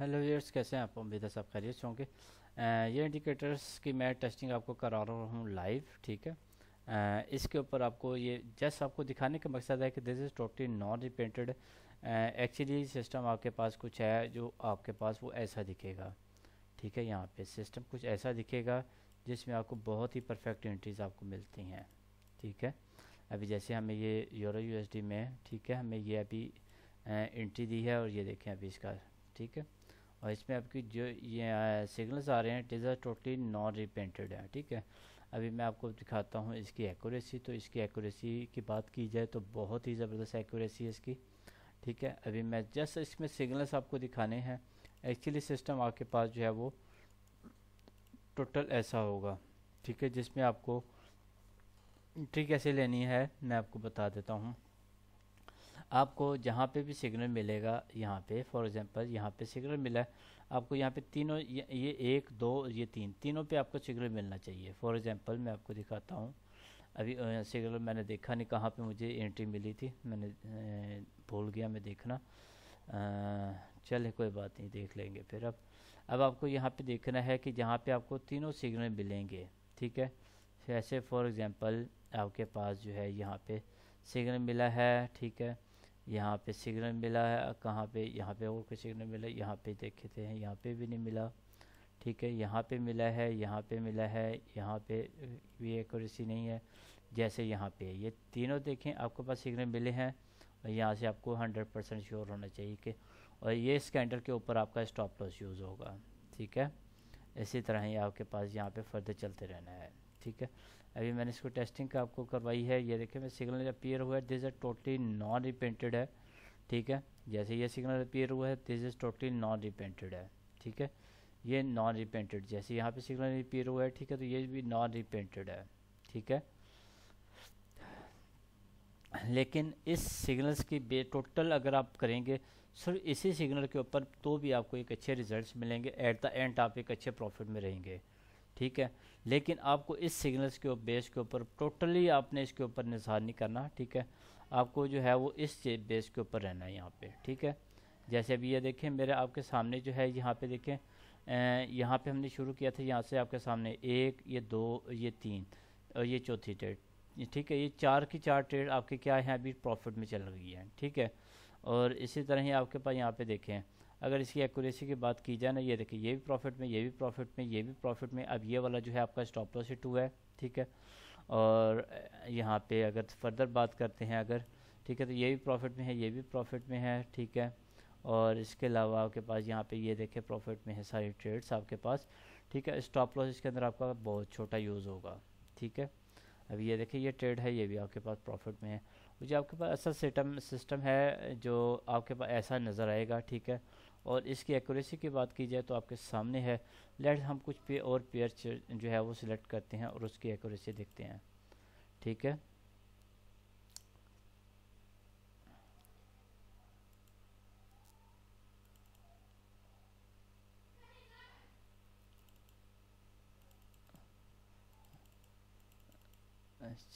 hello वीयर्स कैसे हैं आप उम्मीद है सब खैरियत होंगे ये इंडिकेटर्स की मैं टेस्टिंग आपको करा रहा हूँ लाइव ठीक है आ, इसके ऊपर आपको ये जस्ट आपको दिखाने का मकसद है कि this is totally non repainted actually system आपके पास कुछ है जो आपके पास वो ऐसा दिखेगा ठीक है यहाँ पे सिस्टम कुछ ऐसा दिखेगा जिसमें आपको बहुत ही परफेक्ट एंट्रीज आपको मिलती हैं ठीक है अभी जैसे हमें ये यूरो यूएसडी में ठीक है हमें ये अभी एंट्री दी है और ये देखें अभी इसका ठीक है और इसमें आपकी जो ये सिग्नल्स आ रहे हैं it is totally non repainted है ठीक है अभी मैं आपको दिखाता हूँ इसकी एक्यूरेसी तो इसकी एक्यूरेसी की बात की जाए तो बहुत ही ज़बरदस्त एक्यूरेसी है इसकी ठीक है अभी मैं जस्ट इसमें सिग्नल्स आपको दिखाने हैं एक्चुअली सिस्टम आपके पास जो है वो टोटल ऐसा होगा ठीक है जिसमें आपको ट्री कैसे लेनी है मैं आपको बता देता हूँ आपको जहाँ पे भी सिग्नल मिलेगा यहाँ पे फॉर एग्जांपल यहाँ पे सिग्नल मिला है आपको यहाँ पे तीनों ये एक दो ये तीन तीनों पे आपको सिग्नल मिलना चाहिए फॉर एग्जांपल मैं आपको दिखाता हूँ अभी सिग्नल मैंने देखा नहीं कहाँ पे मुझे एंट्री मिली थी मैंने भूल गया मैं देखना चले कोई बात नहीं देख लेंगे फिर अब अब आपको यहाँ पर देखना है कि जहाँ पे आपको तीनों सिग्नल मिलेंगे ठीक है ऐसे फॉर एग्ज़ाम्पल आपके पास जो है यहाँ पे सिग्नल मिला है ठीक है यहाँ पे सिग्नल मिला है कहाँ पे यहाँ पे और कोई सिग्नल मिला यहाँ पे देखते हैं यहाँ पे भी नहीं मिला ठीक है यहाँ पे मिला है यहाँ पे मिला है यहाँ पे भी एक्यूरेसी नहीं है जैसे यहाँ पे ये तीनों देखें आपके पास सिग्नल मिले हैं और यहाँ से आपको हंड्रेड परसेंट श्योर होना चाहिए कि और ये स्कैंडल के ऊपर आपका स्टॉप लॉस यूज़ होगा ठीक है इसी तरह ही आपके पास यहाँ पर फर्दर चलते रहना है ठीक है अभी मैंने इसको टेस्टिंग का आपको करवाई है ये देखिए मैं सिग्नल अपीयर हुआ है this is totally non repainted है ठीक है जैसे ये सिग्नल अपियर हुआ है this is totally non repainted है ठीक है ये नॉन रिपेंटेड जैसे यहाँ पे सिग्नल रिपेयर हुआ है ठीक है तो ये भी नॉन रिपेंटेड है ठीक है लेकिन इस सिग्नल्स की बे टोटल अगर आप करेंगे सिर्फ इसी सिग्नल के ऊपर तो भी आपको एक अच्छे रिजल्ट्स मिलेंगे एट द एंड आप एक अच्छे प्रॉफिट में रहेंगे ठीक है लेकिन आपको इस सिग्नल्स के बेस के ऊपर टोटली आपने इसके ऊपर निशान नहीं करना ठीक है आपको जो है वो इस बेस के ऊपर रहना है यहाँ पे ठीक है जैसे अभी ये देखें मेरे आपके सामने जो है यहाँ पे देखें यहाँ पे हमने शुरू किया था यहाँ से आपके सामने एक ये दो ये तीन और ये चौथी ट्रेड ठीक है ये चार की चार ट्रेड आपके क्या है अभी प्रॉफिट में चल रही है ठीक है और इसी तरह ही आपके पास यहाँ पर देखें अगर इसकी एक्यूरेसी की बात की जाए ना ये देखिए ये भी प्रॉफिट में ये भी प्रॉफिट में ये भी प्रॉफिट में अब ये वाला जो है आपका स्टॉप लॉस हिट हुआ है ठीक है और यहाँ पे अगर फर्दर बात करते हैं अगर ठीक है तो ये भी प्रॉफिट में है ये भी प्रॉफिट में है ठीक है और इसके अलावा आपके पास यहाँ पे ये देखें प्रॉफिट में है सारी ट्रेड्स आपके पास ठीक है स्टॉप लॉस इसके अंदर आपका बहुत छोटा यूज़ होगा ठीक है अब ये देखिए ये ट्रेड है ये भी आपके पास प्रॉफिट में है मुझे आपके पास ऐसा सिस्टम सिस्टम है जो आपके पास ऐसा नज़र आएगा ठीक है और इसकी एक्यूरेसी की बात की जाए तो आपके सामने है लेट हम कुछ पे और पेयर जो है वो सिलेक्ट करते हैं और उसकी एक्यूरेसी देखते हैं ठीक है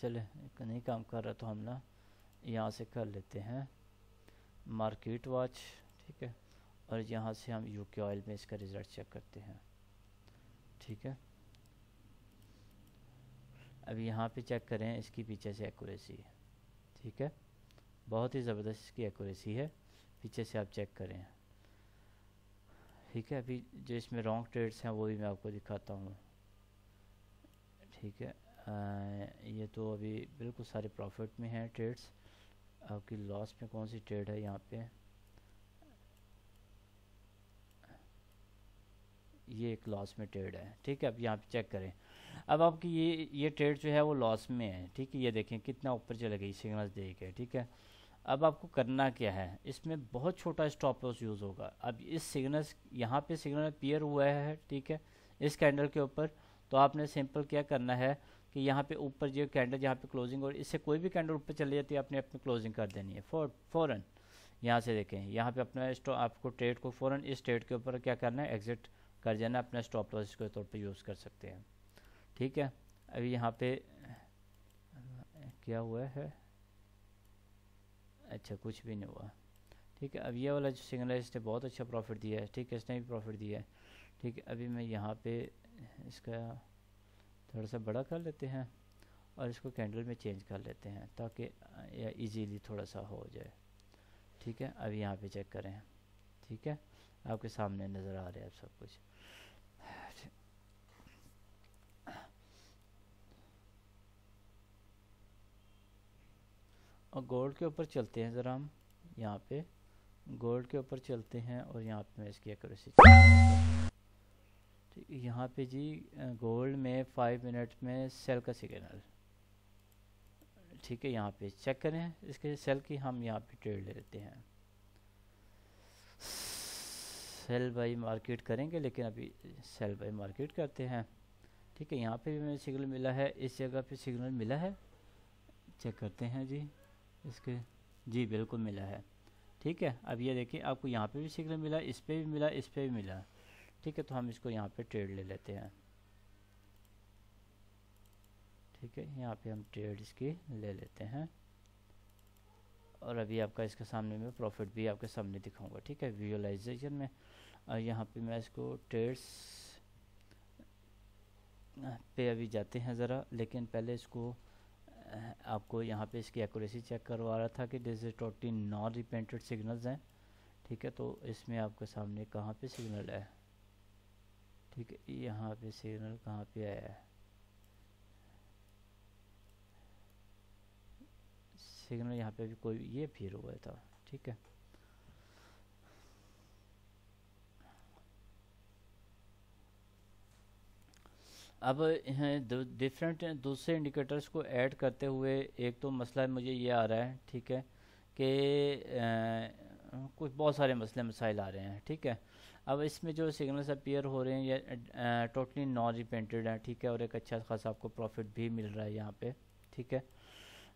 चले नहीं काम कर रहा तो हम ना यहाँ से कर लेते हैं मार्केट वॉच ठीक है और यहाँ से हम यू के ऑयल में इसका रिज़ल्ट चेक करते हैं ठीक है अब यहाँ पे चेक करें इसकी पीछे से एक्यूरेसी ठीक है बहुत ही ज़बरदस्त इसकी एक्यूरेसी है पीछे से आप चेक करें ठीक है अभी जो इसमें रॉन्ग ट्रेड्स हैं वो भी मैं आपको दिखाता हूँ ठीक है आ, ये तो अभी बिल्कुल सारे प्रॉफिट में हैं ट्रेड्स आपकी लॉस में कौन सी ट्रेड है यहाँ पे ये एक लॉस में ट्रेड है ठीक है अब यहाँ पे चेक करें अब आपकी ये ये ट्रेड जो है वो लॉस में है ठीक है ये देखें कितना ऊपर चले गई सिग्नल दे के ठीक है अब आपको करना क्या है इसमें बहुत छोटा स्टॉप लॉस यूज़ होगा अब इस सिग्नल यहाँ पे सिग्नल पियर हुआ है ठीक है इस कैंडल के ऊपर तो आपने सिंपल क्या करना है कि यहाँ पे ऊपर जो कैंडल यहाँ पे क्लोजिंग और इससे कोई भी कैंडल ऊपर चली जाती है आपने अपनी क्लोजिंग कर देनी है फौर फ़ौरन यहाँ से देखें यहाँ पे अपना आपको ट्रेड को फ़ौरन इस ट्रेड के ऊपर क्या करना है एग्जिट कर जाना अपना स्टॉप लॉस के तौर पर यूज़ कर सकते हैं ठीक है अभी यहाँ पे क्या हुआ है अच्छा कुछ भी नहीं हुआ ठीक है अब ये वाला जो सिग्नल है इसने बहुत अच्छा प्रॉफिट दिया है ठीक है इसने भी प्रॉफिट दिया है ठीक है अभी मैं यहाँ पे इसका थोड़ा सा बड़ा कर लेते हैं और इसको कैंडल में चेंज कर लेते हैं ताकि इजीली थोड़ा सा हो जाए ठीक है अभी यहाँ पे चेक करें ठीक है आपके सामने नज़र आ रहा है अब सब कुछ और गोल्ड के ऊपर चलते हैं ज़रा हम यहाँ पे गोल्ड के ऊपर चलते हैं और यहाँ पे मैं इसकी एक्यूरेसी ठीक है यहाँ पे जी गोल्ड में फाइव मिनट में सेल का सिग्नल ठीक है यहाँ पे चेक करें इसके सेल की हम यहाँ पे ट्रेड ले लेते हैं सेल बाई मार्केट करेंगे लेकिन अभी सेल बाई मार्केट करते हैं ठीक है यहाँ पे भी मुझे सिग्नल मिला है इस जगह पे सिग्नल मिला है चेक करते हैं जी इसके जी बिल्कुल मिला है ठीक है अब ये देखिए आपको यहाँ पे भी सिग्नल मिला इस पर भी मिला इस पर भी मिला ठीक है तो हम इसको यहाँ पे ट्रेड ले लेते हैं ठीक है यहाँ पे हम ट्रेड इसकी ले लेते हैं और अभी आपका इसके सामने में प्रॉफिट भी आपके सामने दिखाऊंगा ठीक है विजुअलाइजेशन में और यहाँ पे मैं इसको ट्रेड्स पे अभी जाते हैं ज़रा लेकिन पहले इसको आपको यहाँ पे इसकी एक्यूरेसी चेक करवा रहा था कि this is totally non repainted signals हैं ठीक है तो इसमें आपके सामने कहाँ पे सिग्नल है ठीक है यहाँ पे सिग्नल कहाँ पे आया है सिग्नल यहाँ पे भी कोई ये फिर हुआ था ठीक है अब डिफरेंट दूसरे इंडिकेटर्स को ऐड करते हुए एक तो मसला मुझे ये आ रहा है ठीक है कि कुछ बहुत सारे मसले मसाइल आ रहे हैं ठीक है अब इसमें जो सिग्नल्स अपीयर हो रहे हैं ये टोटली नॉन रिपेंटेड हैं ठीक है और एक अच्छा खासा आपको प्रॉफिट भी मिल रहा है यहाँ पे ठीक है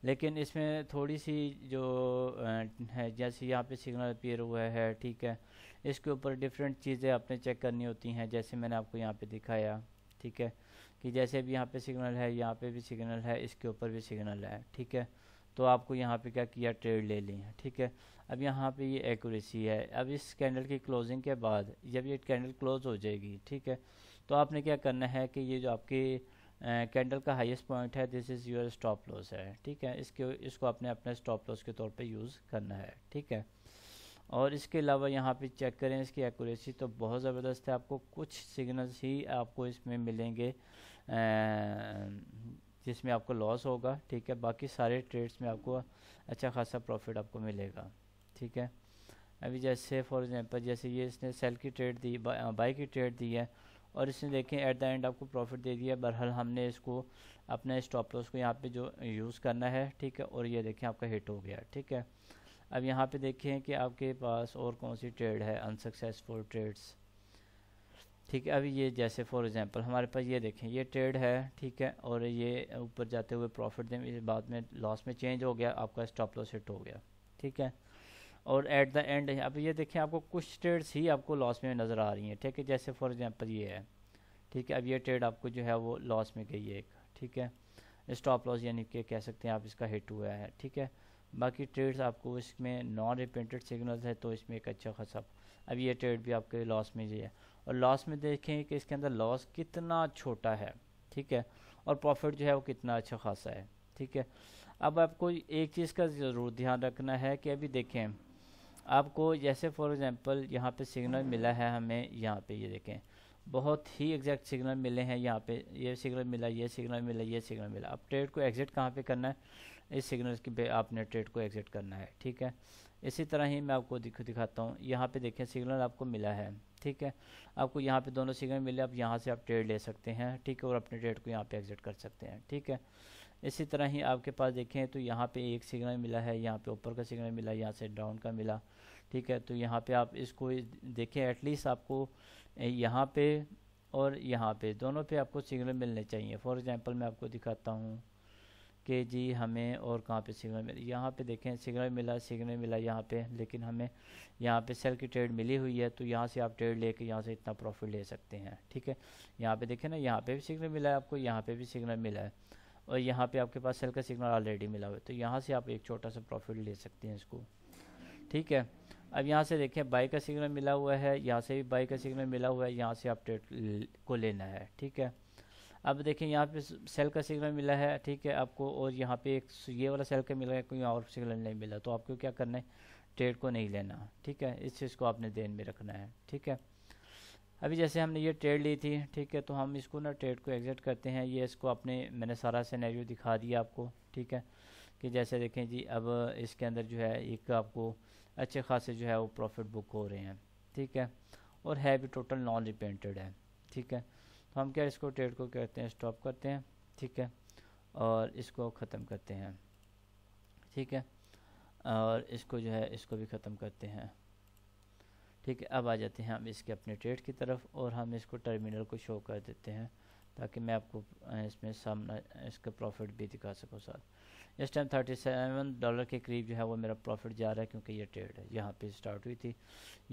लेकिन इसमें थोड़ी सी जो है जैसे यहाँ पे सिग्नल अपीयर हुआ है ठीक है इसके ऊपर डिफरेंट चीज़ें आपने चेक करनी होती हैं जैसे मैंने आपको यहाँ पे दिखाया ठीक है कि जैसे अभी यहाँ पे सिग्नल है यहाँ पे भी सिग्नल है इसके ऊपर भी सिग्नल है ठीक है तो आपको यहाँ पे क्या किया ट्रेड ले ली है ठीक है अब यहाँ पे ये एक्यूरेसी है अब इस कैंडल की क्लोजिंग के बाद जब ये कैंडल क्लोज हो जाएगी ठीक है तो आपने क्या करना है कि ये जो आपकी कैंडल का हाइस्ट पॉइंट है this is your stop loss है ठीक है इसके इसको आपने अपने स्टॉप लॉस के तौर पर यूज़ करना है ठीक है और इसके अलावा यहाँ पे चेक करें इसकी एक्यूरेसी तो बहुत ज़बरदस्त है आपको कुछ सिग्नल्स ही आपको इसमें मिलेंगे जिसमें आपको लॉस होगा ठीक है बाकी सारे ट्रेड्स में आपको अच्छा खासा प्रॉफिट आपको मिलेगा ठीक है अभी जैसे फॉर एग्जांपल जैसे ये इसने सेल की ट्रेड दी बा, बाई की ट्रेड दी है और इसने देखें एट द एंड आपको प्रॉफिट दे दिया बहरहाल हमने इसको अपने स्टॉप लॉस को यहाँ पे जो यूज़ करना है ठीक है और ये देखें आपका हिट हो गया ठीक है अब यहाँ पे देखें कि आपके पास और कौन सी ट्रेड है अनसक्सेसफुल ट्रेड्स ठीक है अभी ये जैसे फॉर एग्जांपल हमारे पास ये देखें ये ट्रेड है ठीक है और ये ऊपर जाते हुए प्रॉफिट दें इस बाद में लॉस में चेंज हो गया आपका स्टॉप लॉस हिट हो गया ठीक है और एट द एंड अब ये देखें आपको कुछ ट्रेड्स ही आपको लॉस में नज़र आ रही हैं ठीक है जैसे फॉर एग्ज़ाम्पल ये है ठीक है अब ये ट्रेड आपको जो है वो लॉस में गई है एक ठीक है स्टॉप लॉस यानी कि कह सकते हैं आप इसका हिट हुआ है ठीक है बाकी ट्रेड्स आपको इसमें नॉन रिप्रिंटेड सिग्नल्स है तो इसमें एक अच्छा खासा अब ये ट्रेड भी आपके लॉस में ही है और लॉस में देखें कि इसके अंदर लॉस कितना छोटा है ठीक है और प्रॉफिट जो है वो कितना अच्छा खासा है ठीक है अब आपको एक चीज़ का ज़रूर ध्यान रखना है कि अभी देखें आपको जैसे फॉर एग्ज़ाम्पल यहाँ पर सिग्नल मिला है हमें यहाँ पर ये देखें बहुत ही एग्जैक्ट सिग्नल मिले हैं यहाँ पे ये सिग्नल मिला ये सिग्नल मिला ये सिग्नल मिला अब ट्रेड को एग्ज़िट कहाँ पे करना है इस सिग्नल के आपने ट्रेड को एग्जिट करना है ठीक है इसी तरह ही मैं आपको दिख दिखाता हूँ यहाँ पे देखें सिग्नल आपको मिला है ठीक है आपको यहाँ पे दोनों सिग्नल मिले आप यहाँ से आप ट्रेड ले सकते हैं ठीक है और अपने ट्रेड को यहाँ पे एग्जिट कर सकते हैं ठीक है इसी तरह ही आपके पास देखें तो यहाँ पे एक सिग्नल मिला है यहाँ पे ऊपर का सिग्नल मिला यहाँ से डाउन का मिला ठीक है तो यहाँ पे आप इसको देखें एटलीस्ट आपको यहाँ पे और यहाँ पे दोनों पे आपको सिग्नल मिलने चाहिए फॉर एग्ज़ाम्पल मैं आपको दिखाता हूँ कि जी हमें और कहाँ पे सिग्नल मिला यहाँ पे देखें सिग्नल मिला सिग्नल मिला यहाँ पे लेकिन हमें यहाँ पे सेल की ट्रेड मिली हुई है तो यहाँ से आप ट्रेड लेके यहाँ से इतना प्रॉफिट ले सकते हैं ठीक है यहाँ पे देखें ना यहाँ पे भी सिग्नल मिला है आपको यहाँ पे भी सिग्नल मिला है और यहाँ पे आपके पास सेल का सिग्नल ऑलरेडी मिला हुआ है तो यहाँ से आप एक छोटा सा प्रॉफिट ले सकते हैं इसको ठीक है अब यहाँ से देखें बाई का सिग्नल मिला हुआ है यहाँ से भी बाई का सिग्नल मिला हुआ है यहाँ से आप ट्रेड को लेना है ठीक है अब देखें यहाँ पे सेल का सिग्नल मिला है ठीक है आपको और यहाँ पे एक ये वाला सेल का मिला है कोई और सिग्नल नहीं मिला तो आपको क्या करना है ट्रेड को नहीं लेना ठीक है इस चीज़ को आपने देन में रखना है ठीक है अभी जैसे हमने ये ट्रेड ली थी ठीक है तो हम इसको ना ट्रेड को एग्जिट करते हैं ये इसको आपने मैंने सारा सैनैरियो दिखा दिया आपको ठीक है कि जैसे देखें जी अब इसके अंदर जो है एक आपको अच्छे खासे जो है वो प्रॉफिट बुक हो रहे हैं ठीक है और है भी टोटल नॉन रिपेंटेड है ठीक है तो हम क्या इसको ट्रेड को कहते हैं स्टॉप करते हैं ठीक है और इसको ख़त्म करते हैं ठीक है और इसको जो है इसको भी ख़त्म करते हैं ठीक है अब आ जाते हैं हम इसके अपने ट्रेड की तरफ और हम इसको टर्मिनल को शो कर देते हैं ताकि मैं आपको इसमें सामना इसका प्रॉफिट भी दिखा सकूँ साथ इस टाइम थर्टी सेवन डॉलर के करीब जो है वो मेरा प्रॉफिट जा रहा है क्योंकि ये ट्रेड है यहाँ पे स्टार्ट हुई थी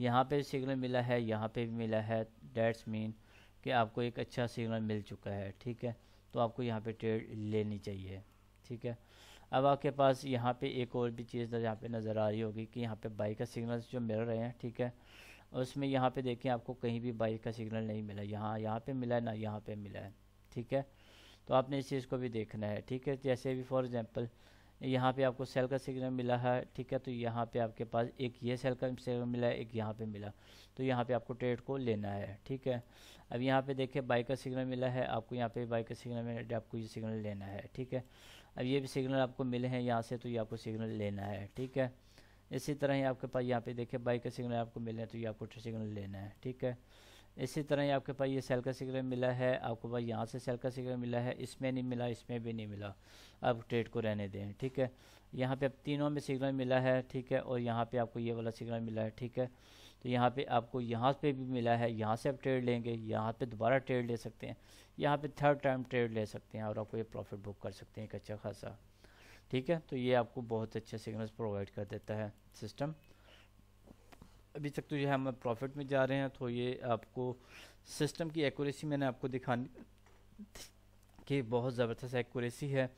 यहाँ पे सिग्नल मिला है यहाँ पे भी मिला है डेट्स मीन कि आपको एक अच्छा सिग्नल मिल चुका है ठीक है तो आपको यहाँ पे ट्रेड लेनी चाहिए ठीक है अब आपके पास यहाँ पे एक और भी चीज़ यहाँ पे नज़र आ रही होगी कि यहाँ पे बाई का सिग्नल जो मिल रहे हैं ठीक है उसमें यहाँ पे देखें आपको कहीं भी बाई का सिग्नल नहीं मिला यहाँ यहाँ पे मिला है ना यहाँ पे मिला है ठीक है तो आपने इस चीज़ को भी देखना है ठीक है जैसे भी फॉर एग्ज़ाम्पल यहाँ पे आपको सेल का सिग्नल मिला है ठीक है तो यहाँ पे आपके पास एक ये सेल का सिग्नल मिला है एक यहाँ पे मिला तो यहाँ पे आपको ट्रेड को लेना है ठीक है अब यहाँ पे देखिए बाइक का सिग्नल मिला है आपको यहाँ पे बाइक का सिग्नल मिला आपको ये सिग्नल लेना है ठीक है अब ये भी सिग्नल आपको मिले हैं यहाँ से तो ये आपको सिग्नल लेना है ठीक है इसी तरह ही आपके पास यहाँ पे देखिए बाइक का सिग्नल आपको मिले हैं तो ये आपको सिग्नल लेना है ठीक है इसी तरह ही आपके पास ये सेल का सिग्नल मिला है आपको पास यहाँ से सेल का सिग्नल मिला है इसमें नहीं मिला इसमें भी नहीं मिला आप ट्रेड को रहने दें ठीक है यहाँ पे अब तीनों में सिग्नल मिला है ठीक है और यहाँ पे आपको ये वाला सिग्नल मिला है ठीक है तो यहाँ पे आपको यहाँ पे भी मिला है यहाँ से आप ट्रेड लेंगे यहाँ पर दोबारा ट्रेड ले सकते हैं यहाँ पर थर्ड टाइम ट्रेड ले सकते हैं और आपको ये प्रॉफिट बुक कर सकते हैं एक अच्छा खासा ठीक है तो ये आपको बहुत अच्छे सिग्नल प्रोवाइड कर देता है सिस्टम अभी तक तो ये हम प्रॉफिट में जा रहे हैं तो ये आपको सिस्टम की एक्यूरेसी मैंने आपको दिखानी कि बहुत ज़बरदस्त एक्यूरेसी है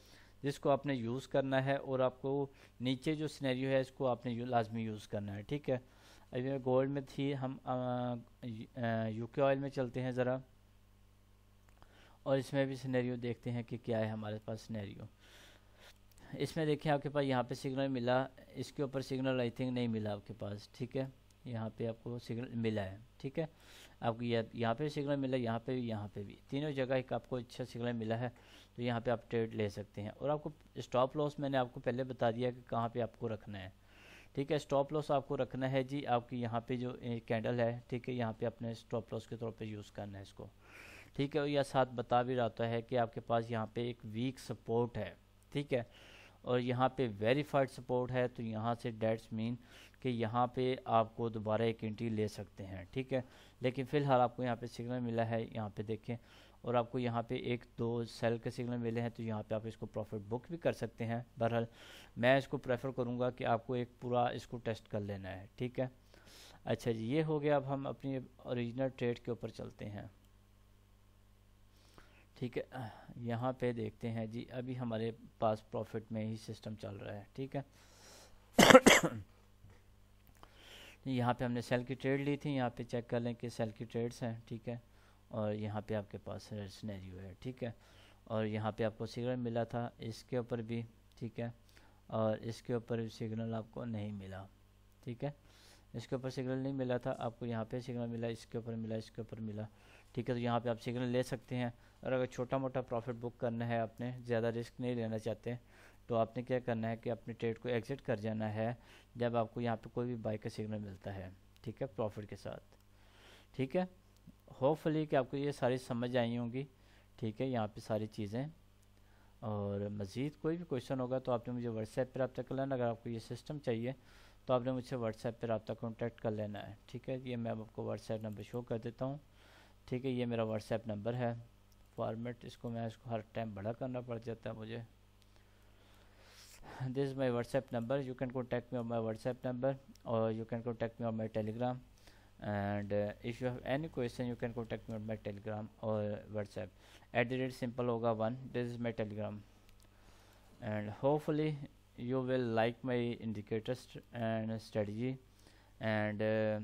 जिसको आपने यूज़ करना है और आपको नीचे जो सिनेरियो है इसको आपने यू, लाजमी यूज़ करना है ठीक है अभी गोल्ड में थी हम यूके ऑयल में चलते हैं ज़रा और इसमें भी सिनेरियो देखते हैं कि क्या है हमारे पास सिनेरियो इसमें देखें आपके पास यहाँ पे सिग्नल मिला इसके ऊपर सिग्नल आई थिंक नहीं मिला आपके पास ठीक है यहाँ पे आपको सिग्नल मिला है ठीक है आपको यह यहाँ पे सिग्नल मिला है यहाँ पे भी यहाँ पे भी तीनों जगह एक आपको अच्छा सिग्नल मिला है तो यहाँ पे आप ट्रेड ले सकते हैं और आपको स्टॉप लॉस मैंने आपको पहले बता दिया कि कहाँ पे आपको रखना है ठीक है स्टॉप लॉस आपको रखना है जी आपकी यहाँ पे जो कैंडल है ठीक है यहाँ पे अपने स्टॉप लॉस के तौर पे यूज़ करना है इसको ठीक है और यह साथ बता भी रहता है कि आपके पास यहाँ पे एक वीक सपोर्ट है ठीक है और यहाँ पे वेरीफाइड सपोर्ट है तो यहाँ से डेट्स मीन कि यहाँ पे आपको दोबारा एक एंट्री ले सकते हैं ठीक है लेकिन फ़िलहाल आपको यहाँ पे सिग्नल मिला है यहाँ पे देखें और आपको यहाँ पे एक दो सेल के सिग्नल मिले हैं तो यहाँ पे आप इसको प्रॉफिट बुक भी कर सकते हैं बहरहाल मैं इसको प्रेफर करूँगा कि आपको एक पूरा इसको टेस्ट कर लेना है ठीक है अच्छा जी ये हो गया अब हम अपनी ओरिजिनल ट्रेड के ऊपर चलते हैं ठीक है यहाँ पे देखते हैं जी अभी हमारे पास प्रॉफिट में ही सिस्टम चल रहा है ठीक है यहाँ पे हमने सेल की ट्रेड ली थी यहाँ पे चेक कर लें कि सेल की ट्रेड्स हैं ठीक है और यहाँ पे आपके पास स्नैरियो है ठीक है और यहाँ पे आपको सिग्नल मिला था इसके ऊपर भी ठीक है और इसके ऊपर भी सिग्नल आपको नहीं मिला ठीक है इसके ऊपर सिग्नल नहीं मिला था आपको यहाँ पे सिग्नल मिला इसके ऊपर मिला इसके ऊपर मिला ठीक है तो यहाँ पे आप सिग्नल ले सकते हैं और अगर छोटा मोटा प्रॉफिट बुक करना है आपने ज़्यादा रिस्क नहीं लेना चाहते तो आपने क्या करना है कि अपने ट्रेड को एग्जिट कर जाना है जब आपको यहाँ पे कोई भी बाइक का सिग्नल मिलता है ठीक है प्रॉफिट के साथ ठीक है होपफुली कि आपको ये सारी समझ आई होंगी ठीक है यहाँ पर सारी चीज़ें और मज़ीद कोई भी क्वेश्चन होगा तो आपने मुझे व्हाट्सएप पर आप तक करना अगर आपको ये सिस्टम चाहिए तो आपने मुझसे व्हाट्सएप पर रबा कॉन्टैक्ट कर लेना है ठीक है ये मैं आपको व्हाट्सएप नंबर शो कर देता हूँ ठीक है ये मेरा व्हाट्सएप नंबर है फॉर्मेट इसको मैं इसको हर टाइम बड़ा करना पड़ जाता है मुझे this is my WhatsApp number you can contact me on my WhatsApp number और you can contact me on my Telegram and if you have any question you can contact me on my Telegram और WhatsApp at the rate simple होगा one this is my Telegram and hopefully you will like my indicators st and strategy and uh,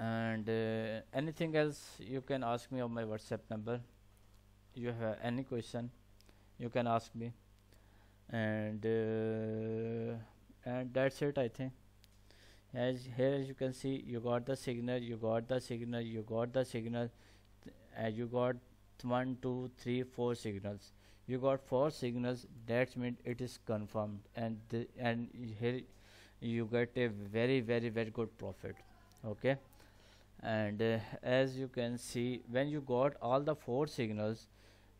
and uh, anything else you can ask me on my whatsapp number you have any question you can ask me and uh, and that's it i think as here as you can see you got the signal you got the signal you got the signal As uh, you got one two three four signals you got four signals that means it is confirmed and the, and here you get a very very very good profit okay and uh, as you can see when you got all the four signals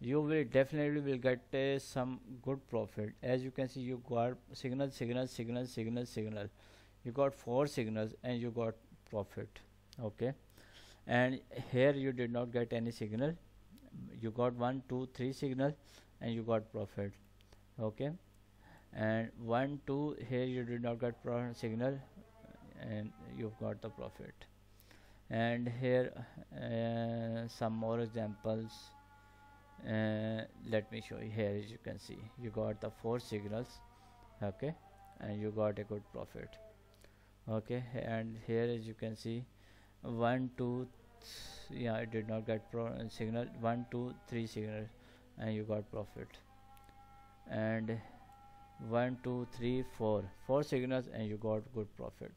you will definitely will get uh, some good profit as you can see you got signal signal signal signal signal you got four signals and you got profit okay and here you did not get any signal you got one two three signal and you got profit okay and 1 2 here you did not get signal and you've got the profit and here uh, some more examples uh, let me show you here as you can see you got the four signals okay and you got a good profit okay and here as you can see one two yeah it did not get pro signal one two three signal and you got profit and one two three four four signals and you got good profit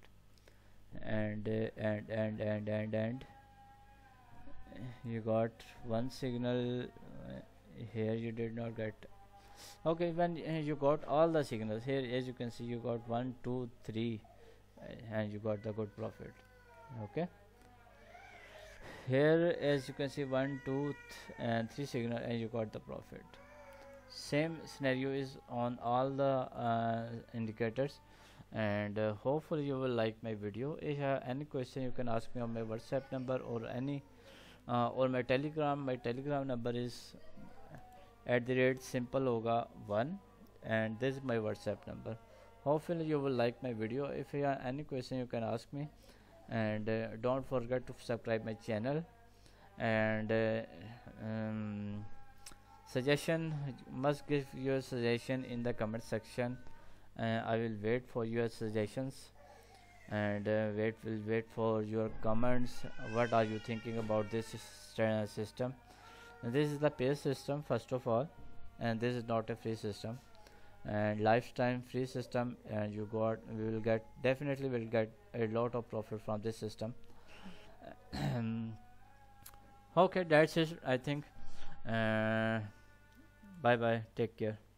and uh, and and and and and you got one signal uh, here you did not get okay when uh, you got all the signals here as you can see you got one two three uh, and you got the good profit okay here as you can see one two th and three signal and you got the profit same scenario is on all the uh, indicators and uh, hopefully you will like my video if you have any question you can ask me on my whatsapp number or any uh, or my telegram my telegram number is uh, at the rate simple hoga 1 and this is my whatsapp number hopefully you will like my video if you have any question you can ask me and uh, don't forget to subscribe my channel and uh, um, suggestion must give your suggestion in the comment section uh, i will wait for your suggestions and uh, wait will wait for your comments what are you thinking about this uh, system and this is the pay system first of all and this is not a free system and lifetime free system and you got we will get definitely will get a lot of profit from this system okay that's it i think uh, bye bye take care